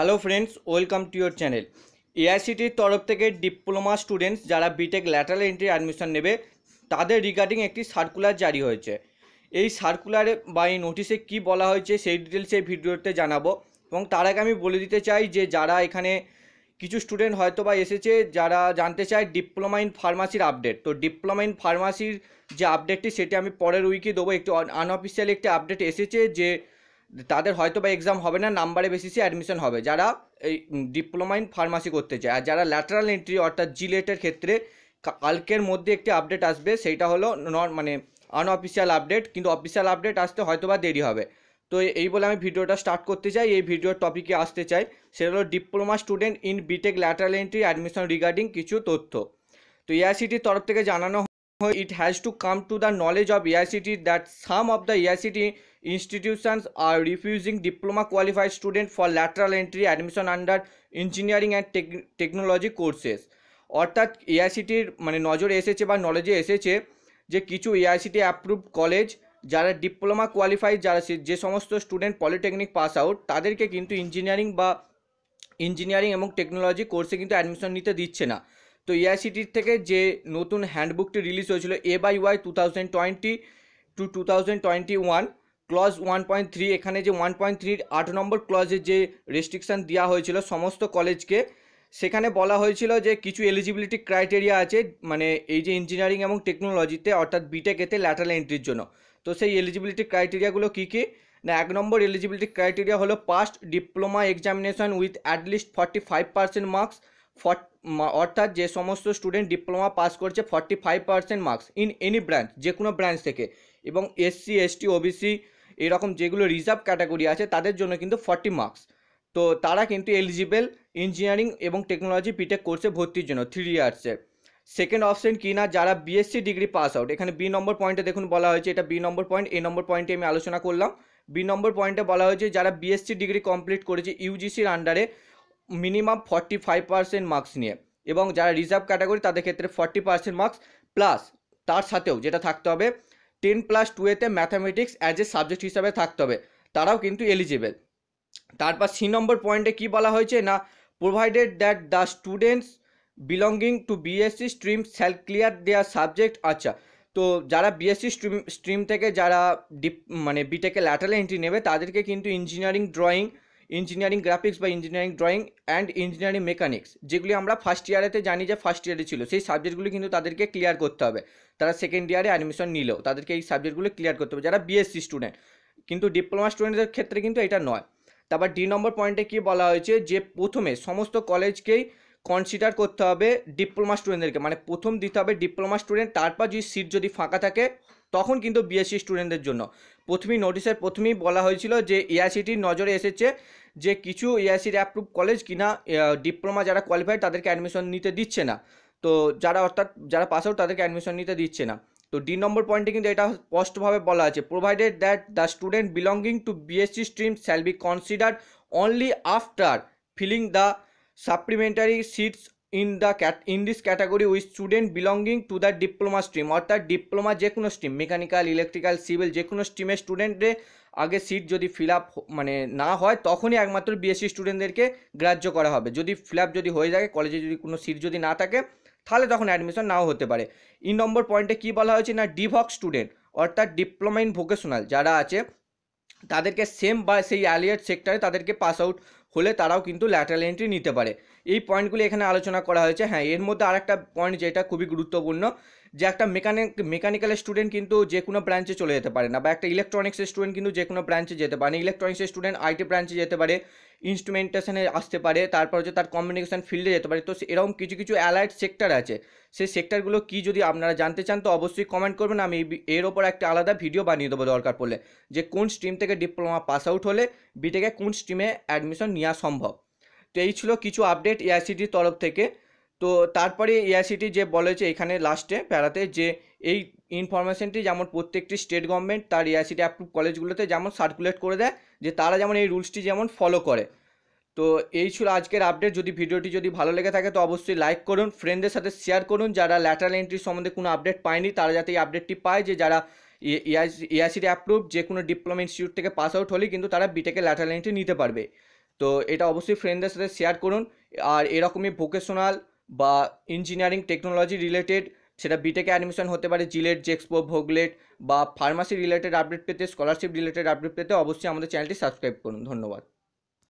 hello friends welcome to your channel এআইসিটির তরফ থেকে ডিপ্লোমা স্টুডেন্টস যারা বিটেক ল্যাটারাল এন্ট্রি অ্যাডমিশন নেবে তাদের রিগার্ডিং একটি সার্কুলার জারি হয়েছে এই সার্কুলারে বা এই নোটিশে কি বলা হয়েছে সেই ডিটেলস এই ভিডিওতে জানাবো এবং তার আগে আমি বলে দিতে চাই যে যারা এখানে কিছু স্টুডেন্ট হয়তো বা এসেছে যারা জানতে চায় ডিপ্লোমা ইন ফার্মাসির আপডেট তো ডিপ্লোমা ইন ফার্মাসির যে আপডেটটি সেটি আমি পরের উইকে দেবো একটু আনঅফিসিয়ালি একটি আপডেট এসেছে যে তাদের হয়তো বা এক্সাম হবে না নাম্বারে বেসিসে অ্যাডমিশন হবে যারা এই ডিপ্লোমা ইন ফার্মাসি করতে চায় আর যারা ল্যাটারাল এন্ট্রি অর্থাৎ জিলেটের ক্ষেত্রে কালকের মধ্যে একটি আপডেট আসবে সেইটা হলো নন মানে আনঅফিসিয়াল আপডেট কিন্তু অফিসিয়াল আপডেট আসতে হয়তো বা দেরি হবে তো এই বলে আমি ভিডিওটা স্টার্ট করতে চাই এই ভিডিওর টপিকে আসতে চাই সেটা হলো diploma student in BTech lateral entry admission regarding কিছু তথ্য তো এআইসিটির তরফ থেকে জানানো it has to come to the knowledge of AICT that some of the AICT institutions are refusing diploma qualified student for lateral entry admission under engineering and te technology courses অর্থাৎ এআইসিটির মানে নজরে এসেছে বা নলেজে এসেছে যে কিছু এআইসিটি অ্যাপ্রুভড কলেজ যারা diploma qualify যারা যে সমস্ত স্টুডেন্ট পলিটেকনিক পাস আউট তাদেরকে কিন্তু ইঞ্জিনিয়ারিং বা ইঞ্জিনিয়ারিং এবং টেকনোলজি কোর্সে কিন্তু অ্যাডমিশন নিতে দিচ্ছে না তো এআইসিটির থেকে যে নতুন হ্যান্ডবুকটি রিলিজ হয়েছিল A by Y two thousand twenty to two thousand twenty one clause one point three এখানে যে ওয়ান পয়েন্ট থ্রির আট নম্বর ক্লজে যে রেস্ট্রিকশান দেওয়া হয়েছিল সমস্ত কলেজকে সেখানে বলা হয়েছিল যে কিছু এলিজিবিলিটি ক্রাইটেরিয়া আছে মানে এই যে ইঞ্জিনিয়ারিং এবং টেকনোলজিতে অর্থাৎ এতে ল্যাটারাল এন্ট্রির জন্য তো সেই এলিজিবিলিটি ক্রাইটেরিয়াগুলো কী কী না এক নম্বর এলিজিবিলিটি ক্রাইটেরিয়া হলো passed diploma examination with at least forty five percent marks অর্থাৎ যে সমস্ত স্টুডেন্ট ডিপ্লোমা পাস করছে forty five percent marks in any branch যে কোনো ব্রাঞ্চ থেকে এবং এসসি এসটি ওবিসি এরকম যেগুলো রিজার্ভ ক্যাটাগরি আছে তাদের জন্য কিন্তু ফর্টি মার্কস তো তারা কিন্তু এলিজিবেল ইঞ্জিনিয়ারিং এবং টেকনোলজি বিটেক কোর্সে ভর্তির জন্য থ্রি ইয়ার্সের সেকেন্ড অপশন কি না যারা বিএসসি ডিগ্রি পাস আউট এখানে বি নম্বর পয়েন্টে দেখুন বলা হয়েছে এটা বি নম্বর পয়েন্ট এ নম্বর পয়েন্টে আমি আলোচনা করলাম বি নম্বর পয়েন্টে বলা হয়েছে যারা বিএসসি ডিগ্রি কমপ্লিট করেছে ইউজিসির আন্ডারে minimum forty five percent marks নিয়ে এবং যারা রিজার্ভ ক্যাটাগরি তাদের ক্ষেত্রে ফর্টি পার্সেন্ট মার্কস প্লাস তার সাথেও যেটা থাকতে হবে টেন প্লাস টুয়েতে ম্যাথামেটিক্স অ্যাজ এ সাবজেক্ট হিসাবে থাকতে হবে তারাও কিন্তু এলিজিবেল তারপর সি নম্বর পয়েন্টে কি বলা হয়েছে না provided that the students belonging to BSc stream shall clear their subject আচ্ছা তো যারা বিএসসি স্ট্রিম স্ট্রিম থেকে যারা ডিপ মানে বিটেকে ল্যাটারাল এন্ট্রি নেবে তাদেরকে কিন্তু ইঞ্জিনিয়ারিং ড্রয়িং ইঞ্জিনিয়ারিং গ্রাফিক্স বা engineering drawing and engineering mechanics যেগুলি আমরা ফার্স্ট ইয়ারেতে জানি যে ফার্স্ট ইয়ারে ছিল সেই সাবজেক্টগুলি কিন্তু তাদেরকে ক্লিয়ার করতে হবে তারা সেকেন্ড ইয়ারে অ্যাডমিশন নিলেও তাদেরকে এই সাবজেক্টগুলো ক্লিয়ার করতে হবে যারা বিএসসি স্টুডেন্ট কিন্তু ডিপ্লোমা স্টুডেন্টদের ক্ষেত্রে কিন্তু এটা নয় তারপর ডি নম্বর পয়েন্টে কি বলা হয়েছে যে প্রথমে সমস্ত কলেজকেই কনসিডার করতে হবে ডিপ্লোমা স্টুডেন্টদেরকে মানে প্রথম দিতে হবে ডিপ্লোমা স্টুডেন্ট তারপর যদি সিট যদি ফাঁকা থাকে তখন কিন্তু বিএসসি স্টুডেন্টদের জন্য প্রথমেই নোটিশের প্রথমেই বলা হয়েছিল যে এআইসিটির নজরে এসেছে যে কিছু এআইসির অ্যাপ্রুভ কলেজ কিনা ডিপ্লোমা যারা কোয়ালিফাইড তাদেরকে অ্যাডমিশন নিতে দিচ্ছে না তো যারা অর্থাৎ যারা পাস আউট তাদেরকে অ্যাডমিশন নিতে দিচ্ছে না তো ডি নম্বর পয়েন্টে কিন্তু এটা স্পষ্টভাবে বলা আছে provided that the student belonging to BSc stream shall be considered only after filling the supplementary seats in the cat in this category with student belonging to the diploma stream অর্থাৎ diploma যে কোনো stream mechanical electrical civil যে কোনো স্ট্রিমের স্টুডেন্টদের আগে seat যদি fill up মানে না হয় তখনই একমাত্র বিএসসি স্টুডেন্টদেরকে গ্রাহ্য করা হবে যদি ফিল যদি হয়ে যায় কলেজে যদি কোনো সিট যদি না থাকে তাহলে তখন অ্যাডমিশন নাও হতে পারে ই নম্বর পয়েন্টে কী বলা হয়েছে না ডিভক স্টুডেন্ট অর্থাৎ ডিপ্লোমা ইন ভোকেশনাল যারা আছে তাদেরকে সেম বা সেই অ্যালিয়ার সেক্টরে তাদেরকে পাস আউট হলে তারাও কিন্তু ল্যাটারাল এন্ট্রি নিতে পারে এই পয়েন্টগুলি এখানে আলোচনা করা হয়েছে হ্যাঁ এর মধ্যে আরেকটা পয়েন্ট যেটা খুবই গুরুত্বপূর্ণ যে একটা মেকানিক মেকানিক্যাল স্টুডেন্ট কিন্তু যে কোনো ব্রাঞ্চে চলে যেতে পারে না বা একটা ইলেকট্রনিক্সের স্টুডেন্ট কিন্তু যে কোনো ব্রাঞ্চে যেতে পারে ইলেকট্রনিক্সের স্টুডেন্ট আইটি ব্রাঞ্চে যেতে পারে ইনস্ট্রুমেন্টেশনে আসতে পারে তারপর হচ্ছে তার কমিউনিকেশন ফিল্ডে যেতে পারে তো এরকম কিছু কিছু অ্যালাইড সেক্টর আছে সেই সেক্টরগুলো কি যদি আপনারা জানতে চান তো অবশ্যই কমেন্ট করবেন আমি এর ওপর একটা আলাদা ভিডিও বানিয়ে দেবো দরকার পড়লে যে কোন স্ট্রিম থেকে ডিপ্লোমা পাস আউট হলে বিটেকে কোন স্ট্রিমে অ্যাডমিশন নেওয়া সম্ভব তো এই ছিল কিছু আপডেট এআইসিটির তরফ থেকে তো তারপরে এআইসিটি যে বলেছে এখানে লাস্টে প্যারাতে যে এই ইনফরমেশনটি যেমন প্রত্যেকটি স্টেট গভর্নমেন্ট তার এআইসিটি অ্যাপ্রুভ কলেজগুলোতে যেমন সার্কুলেট করে দেয় যে তারা যেমন এই রুলসটি যেমন ফলো করে তো এই ছিল আজকের আপডেট যদি ভিডিওটি যদি ভালো লেগে থাকে তো অবশ্যই লাইক করুন ফ্রেন্ডদের সাথে শেয়ার করুন যারা ল্যাটারাল এন্ট্রি সম্বন্ধে কোনো আপডেট পায়নি তারা যাতে এই আপডেটটি পায় যে যারা এআইসিটি অ্যাপ্রুভ যে কোনো ডিপ্লোমা ইনস্টিটিউট থেকে পাস আউট হলে কিন্তু তারা বিটেকে ল্যাটারাল এন্ট্রি নিতে পারবে তো এটা অবশ্যই ফ্রেন্ডদের সাথে শেয়ার করুন আর এরকমই ভোকেশনাল বা ইঞ্জিনিয়ারিং টেকনোলজি রিলেটেড সেটা বিটেকে অ্যাডমিশন হতে পারে জিলেট জেক্সপো ভোগলেট বা ফার্মাসি রিলেটেড আপডেট পেতে স্কলারশিপ রিলেটেড আপডেট পেতে অবশ্যই আমাদের চ্যানেলটি সাবস্ক্রাইব করুন ধন্যবাদ